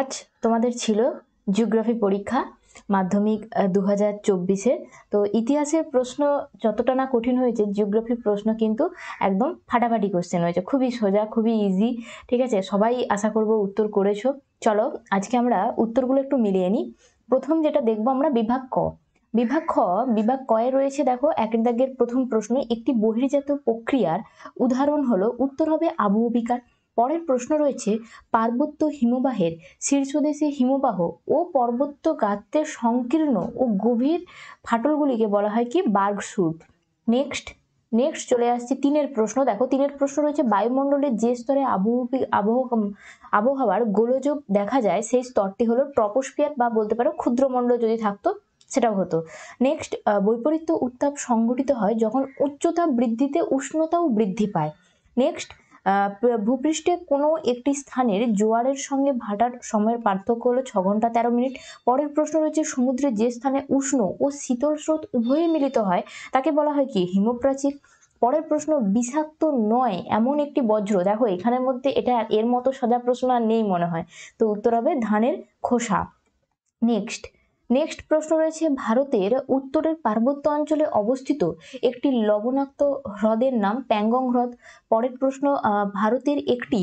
আজ তোমাদের ছিল জিওগ্রাফি পরীক্ষা মাধ্যমিক দু হাজার চব্বিশে তো ইতিহাসের প্রশ্ন যতটা না কঠিন হয়েছে জিওগ্রাফির প্রশ্ন কিন্তু একদম ফাটাফাটি কোশ্চেন হয়েছে খুবই সোজা খুবই ইজি ঠিক আছে সবাই আশা করব উত্তর করেছো চলো আজকে আমরা উত্তরগুলো একটু মিলিয়ে নিই প্রথম যেটা দেখবো আমরা বিভাগ ক বিভাগ খ বিভাগ কয়ে রয়েছে দেখো একের দাগের প্রথম প্রশ্ন একটি বহির্জাত প্রক্রিয়ার উদাহরণ হলো উত্তর হবে আবহবিকার পরের প্রশ্ন রয়েছে পার্বত্য হিমবাহের শীর্ষদেশে হিমবাহ ও পর্বত্য গাত্রের সংকীর্ণ ও গভীর ফাটলগুলিকে বলা হয় কি বার্গসুট নেক্সট নেক্সট চলে আসছে তিনের প্রশ্ন দেখো তিনের প্রশ্ন রয়েছে বায়ুমণ্ডলের যে স্তরে আবহাওয়া আবহাওয়ার গোলযোগ দেখা যায় সেই স্তরটি হলো ট্রপোস্ফিয়ার বা বলতে পারো ক্ষুদ্রমণ্ডল যদি থাকতো সেটাও হতো নেক্সট বৈপরীত্য উত্তাপ সংঘটিত হয় যখন উচ্চতা বৃদ্ধিতে উষ্ণতাও বৃদ্ধি পায় নেক্সট ভূপৃষ্ঠে কোনো একটি স্থানের জোয়ারের সঙ্গে ভাটার সময়ের পার্থক্য হলো ছ ঘন্টা তেরো মিনিট পরের প্রশ্ন রয়েছে সমুদ্রে যে স্থানে উষ্ণ ও শীতল স্রোত উভয়ে মিলিত হয় তাকে বলা হয় কি হিমপ্রাচীর পরের প্রশ্ন বিষাক্ত নয় এমন একটি বজ্র দেখো এখানের মধ্যে এটা এর মতো সাজা প্রশ্ন আর নেই মনে হয় তো উত্তর হবে ধানের খোসা নেক্সট নেক্সট প্রশ্ন রয়েছে ভারতের উত্তরের পার্বত্য অঞ্চলে অবস্থিত একটি লবণাক্ত হ্রদের নাম প্যাংগং হ্রদ পরের প্রশ্ন ভারতের একটি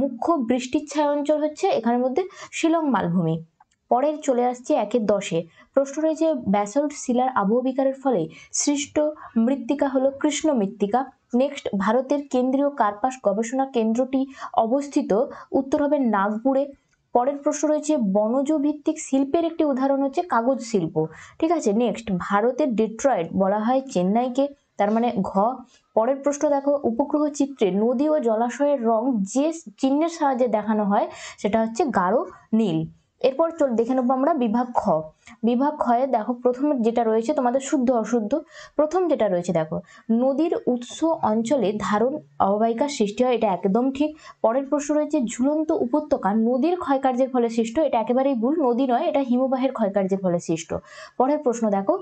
মুখ্য বৃষ্টিচ্ছায় অঞ্চল হচ্ছে এখানের মধ্যে শিলং মালভূমি পরের চলে আসছে একের দশে প্রশ্ন রয়েছে ব্যাসল্ট শিলার আবহবিকারের ফলে সৃষ্ট মৃত্তিকা হলো কৃষ্ণ মৃত্তিকা নেক্সট ভারতের কেন্দ্রীয় কার্পাস গবেষণা কেন্দ্রটি অবস্থিত উত্তর হবে নাগপুরে পরের প্রশ্ন রয়েছে বনজ ভিত্তিক শিল্পের একটি উদাহরণ হচ্ছে কাগজ শিল্প ঠিক আছে নেক্সট ভারতের ডিট্রয়েড বলা হয় চেন্নাইকে তার মানে ঘ পরের প্রশ্ন দেখো উপগ্রহ চিত্রে নদী ও জলাশয়ের রং যে চিহ্নের সাহায্যে দেখানো হয় সেটা হচ্ছে গাঢ় নীল এরপর চল দেখে নেবো আমরা বিভাগ খ বিভাগ খয়ে দেখো প্রথমে যেটা রয়েছে তোমাদের শুদ্ধ অশুদ্ধ প্রথম যেটা রয়েছে দেখো নদীর উৎস অঞ্চলে ধারণ অববাহিকার সৃষ্টি হয় এটা একদম ঠিক পরের প্রশ্ন রয়েছে ঝুলন্ত উপত্যকা নদীর ক্ষয়কার্যের ফলে সৃষ্ট এটা একেবারেই ভুল নদী নয় এটা হিমবাহের ক্ষয়কার্যের ফলে সৃষ্ট পরের প্রশ্ন দেখো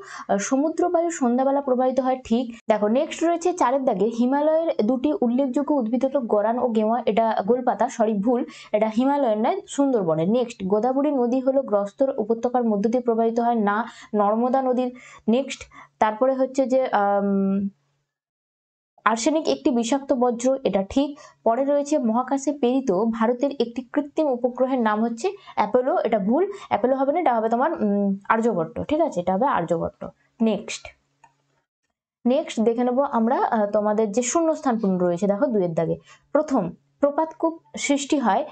সমুদ্রবায়ু সন্ধ্যাবেলা প্রবাহিত হয় ঠিক দেখো নেক্সট রয়েছে চারের দাগে হিমালয়ের দুটি উল্লেখযোগ্য উদ্ভিদ হল গরান ও গেওয়া এটা গোলপাতা সরি ভুল এটা হিমালয়ের নয় সুন্দরবনের নেক্সট গোদাবরী শিলিগুড়ি নদী হলো গ্রস্তর উপত্যকার মধ্য দিয়ে প্রবাহিত হয় না নর্মদা নদীর নেক্সট তারপরে হচ্ছে যে আর্সেনিক একটি বিষাক্ত বজ্র এটা ঠিক পরে রয়েছে মহাকাশে প্রেরিত ভারতের একটি কৃত্রিম উপগ্রহের নাম হচ্ছে অ্যাপোলো এটা ভুল অ্যাপোলো হবে না এটা হবে তোমার আর্যবট্ট ঠিক আছে এটা হবে আর্যবট্ট নেক্সট নেক্সট দেখে নেবো আমরা তোমাদের যে শূন্যস্থান পূর্ণ রয়েছে দেখো দুয়ের দাগে প্রথম প্রপাতকূপ সৃষ্টি হয়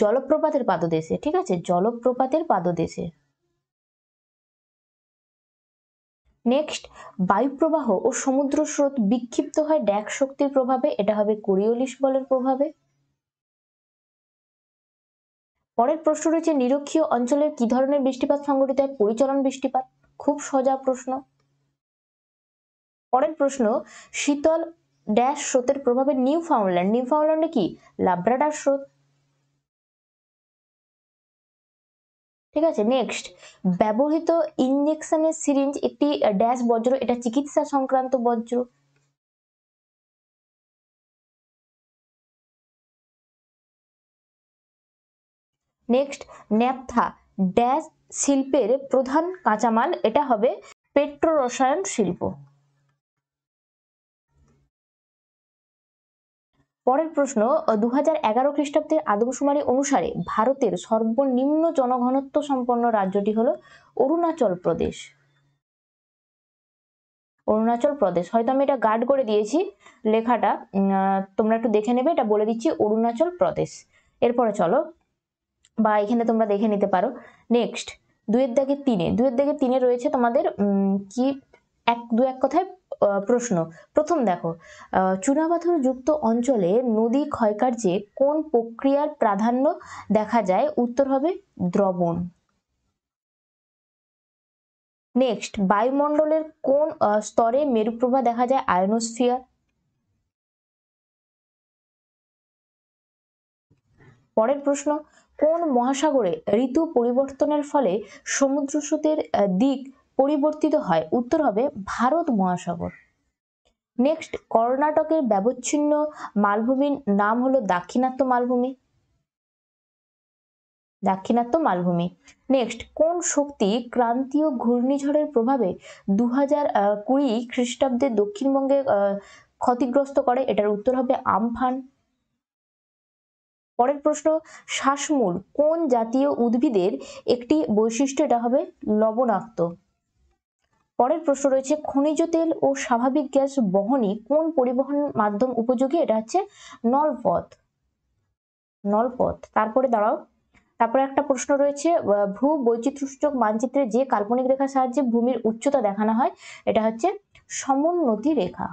জলপ্রপাতের পাদদেশে ঠিক আছে জলপ্রপাতের পাদদেশে নেক্সট বায়ুপ্রবাহ ও সমুদ্র স্রোত বিক্ষিপ্ত হয় ড্যাক শক্তির প্রভাবে এটা হবে কোরিওলিস বলের প্রভাবে পরের প্রশ্ন রয়েছে নিরক্ষীয় অঞ্চলের কি ধরনের বৃষ্টিপাত সংঘটিত হয় পরিচালন বৃষ্টিপাত খুব সজা প্রশ্ন পরের প্রশ্ন শীতল ড্যাশ স্রোতের প্রভাবে নিউ ফাউন্ডল্যান্ড নিউ ফাউন্ডল্যান্ডে কি লাব্রাডার স্রোত ঠিক আছে নেক্সট ব্যবহৃত ইঞ্জেকশনের সিরিঞ্জ একটি ড্যাশ বজ্র এটা চিকিৎসা সংক্রান্ত বজ্র নেক্সট ন্যাপথা ড্যাশ শিল্পের প্রধান কাঁচামাল এটা হবে পেট্রোরসায়ন শিল্প পরের প্রশ্ন দু হাজার এগারো খ্রিস্টাব্দের আদমশুমারি অনুসারে ভারতের সর্বনিম্ন জনঘনত্ব সম্পন্ন রাজ্যটি হল অরুণাচল প্রদেশ অরুণাচল প্রদেশ হয়তো আমি এটা গার্ড করে দিয়েছি লেখাটা তোমরা একটু দেখে নেবে এটা বলে দিচ্ছি অরুণাচল প্রদেশ এরপরে চলো বা এখানে তোমরা দেখে নিতে পারো নেক্সট দুয়ের দাগে তিনে দুয়ের দাগে তিনে রয়েছে তোমাদের কি এক দু এক কথায় প্রশ্ন প্রথম দেখো চুনাপাথর যুক্ত অঞ্চলে নদী ক্ষয়কার্যে কোন প্রক্রিয়ার প্রাধান্য দেখা যায় উত্তর হবে দ্রবণ নেক্সট বায়ুমণ্ডলের কোন স্তরে মেরুপ্রভা দেখা যায় আয়নোস্ফিয়ার পরের প্রশ্ন কোন মহাসাগরে ঋতু পরিবর্তনের ফলে সমুদ্র স্রোতের দিক পরিবর্তিত হয় উত্তর হবে ভারত মহাসাগর নেক্সট কর্ণাটকের ব্যবচ্ছিন্ন মালভূমির নাম হলো দাক্ষিণাত্য মালভূমি দাক্ষিণাত্য মালভূমি নেক্সট কোন শক্তি ক্রান্তীয় ঘূর্ণিঝড়ের প্রভাবে দু হাজার কুড়ি খ্রিস্টাব্দে দক্ষিণবঙ্গে ক্ষতিগ্রস্ত করে এটার উত্তর হবে আমফান পরের প্রশ্ন শ্বাসমূল কোন জাতীয় উদ্ভিদের একটি বৈশিষ্ট্য এটা হবে লবণাক্ত পরের প্রশ্ন রয়েছে খনিজ তেল ও স্বাভাবিক গ্যাস বহনই কোন পরিবহন মাধ্যম উপযোগী এটা হচ্ছে নলপথ নলপথ তারপরে দাঁড়াও তারপরে একটা প্রশ্ন রয়েছে ভূ বৈচিত্র্যসূচক মানচিত্রে যে কাল্পনিক রেখার সাহায্যে ভূমির উচ্চতা দেখানো হয় এটা হচ্ছে সমোন্নতি রেখা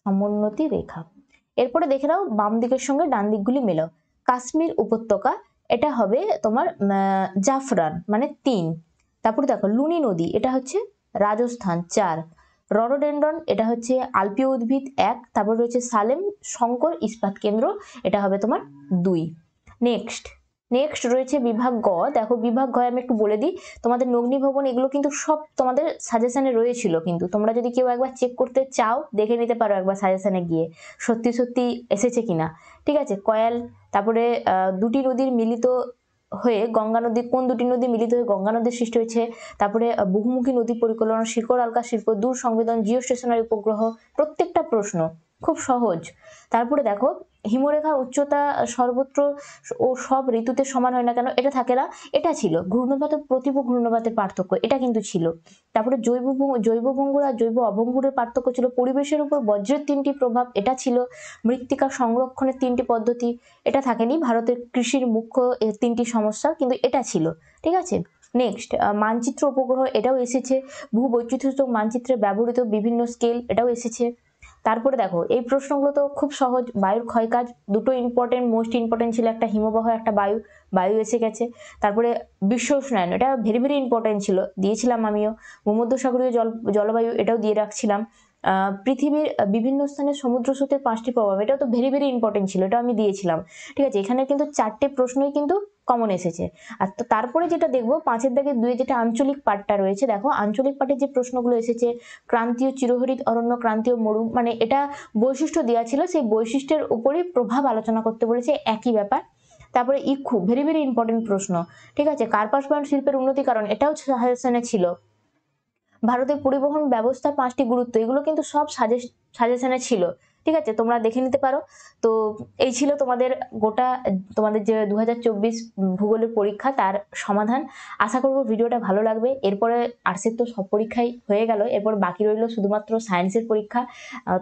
সমোন্নতি রেখা এরপরে দেখে নাও বাম দিকের সঙ্গে ডান দিকগুলি মেলাও কাশ্মীর উপত্যকা এটা হবে তোমার জাফরান মানে তিন তারপরে দেখো লুনি নদী এটা হচ্ছে রাজস্থান চার রডোডেন্ডন এটা হচ্ছে আলপীয় উদ্ভিদ এক তারপর রয়েছে সালেম শঙ্কর ইস্পাত কেন্দ্র এটা হবে তোমার দুই নেক্সট নেক্সট রয়েছে বিভাগ গ দেখো বিভাগ গয় আমি একটু বলে দিই তোমাদের নগ্নি ভবন এগুলো কিন্তু সব তোমাদের সাজেশানে রয়েছিল কিন্তু তোমরা যদি কেউ একবার চেক করতে চাও দেখে নিতে পারো একবার সাজেশানে গিয়ে সত্যি সত্যি এসেছে কিনা ঠিক আছে কয়াল তারপরে দুটি নদীর মিলিত হয়ে গঙ্গা নদী কোন দুটি নদী মিলিত হয়ে গঙ্গা নদীর সৃষ্টি হয়েছে তারপরে বহুমুখী নদী পরিকল্পনা শিকড় আলকা শিল্প দূর সংবেদন জিও স্টেশনারি উপগ্রহ প্রত্যেকটা প্রশ্ন খুব সহজ তারপরে দেখো হিমরেখার উচ্চতা সর্বত্র ও সব ঋতুতে সমান হয় না কেন এটা থাকে না এটা ছিল ঘূর্ণপাত প্রতিভ ঘূর্ণপাতের পার্থক্য এটা কিন্তু ছিল তারপরে জৈব জৈব ভঙ্গুর আর জৈব অভঙ্গুরের পার্থক্য ছিল পরিবেশের উপর বজ্রের তিনটি প্রভাব এটা ছিল মৃত্তিকা সংরক্ষণের তিনটি পদ্ধতি এটা থাকেনি ভারতের কৃষির মুখ্য তিনটি সমস্যা কিন্তু এটা ছিল ঠিক আছে নেক্সট মানচিত্র উপগ্রহ এটাও এসেছে ভূবৈচিত্র্য মানচিত্রে ব্যবহৃত বিভিন্ন স্কেল এটাও এসেছে তারপরে দেখো এই প্রশ্নগুলো তো খুব সহজ বায়ুর ক্ষয়কাজ দুটো ইম্পর্টেন্ট মোস্ট ইম্পর্টেন্ট ছিল একটা হিমবাহ একটা বায়ু বায়ু এসে গেছে তারপরে বিশ্ব উষ্ণায়ন এটা ভেরি ভেরি ইম্পর্টেন্ট ছিল দিয়েছিলাম আমিও ভূমধ্যসাগরীয় জল জলবায়ু এটাও দিয়ে রাখছিলাম পৃথিবীর বিভিন্ন স্থানে সমুদ্র স্রোতের পাঁচটি প্রভাব এটা তো ভেরি ভেরি ইম্পর্টেন্ট ছিল এটা আমি দিয়েছিলাম ঠিক আছে এখানে কিন্তু চারটে প্রশ্নই কিন্তু কমন এসেছে আর তো তারপরে যেটা দেখবো পাঁচের দাগে দুয়ে যেটা আঞ্চলিক পাঠটা রয়েছে দেখো আঞ্চলিক পাঠের যে প্রশ্নগুলো এসেছে ক্রান্তীয় চিরহরিত অরণ্য ক্রান্তীয় মরু মানে এটা বৈশিষ্ট্য দেওয়া ছিল সেই বৈশিষ্ট্যের উপরেই প্রভাব আলোচনা করতে বলেছে একই ব্যাপার তারপরে ইক্ষু ভেরি ভেরি ইম্পর্টেন্ট প্রশ্ন ঠিক আছে কার্পাস বয়ন শিল্পের উন্নতি কারণ এটাও সাজেশনে ছিল ভারতের পরিবহন ব্যবস্থা পাঁচটি গুরুত্ব এগুলো কিন্তু সব সাজেশনে ছিল ঠিক আছে তোমরা দেখে নিতে পারো তো এই ছিল তোমাদের গোটা তোমাদের যে দু ভূগোলের পরীক্ষা তার সমাধান আশা করব ভিডিওটা ভালো লাগবে এরপরে আর্টসের তো সব পরীক্ষাই হয়ে গেল এরপর বাকি রইল শুধুমাত্র সায়েন্সের পরীক্ষা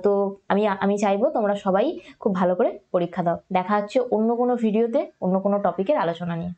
তো আমি আমি চাইবো তোমরা সবাই খুব ভালো করে পরীক্ষা দাও দেখা হচ্ছে অন্য কোনো ভিডিওতে অন্য কোনো টপিকের আলোচনা নিয়ে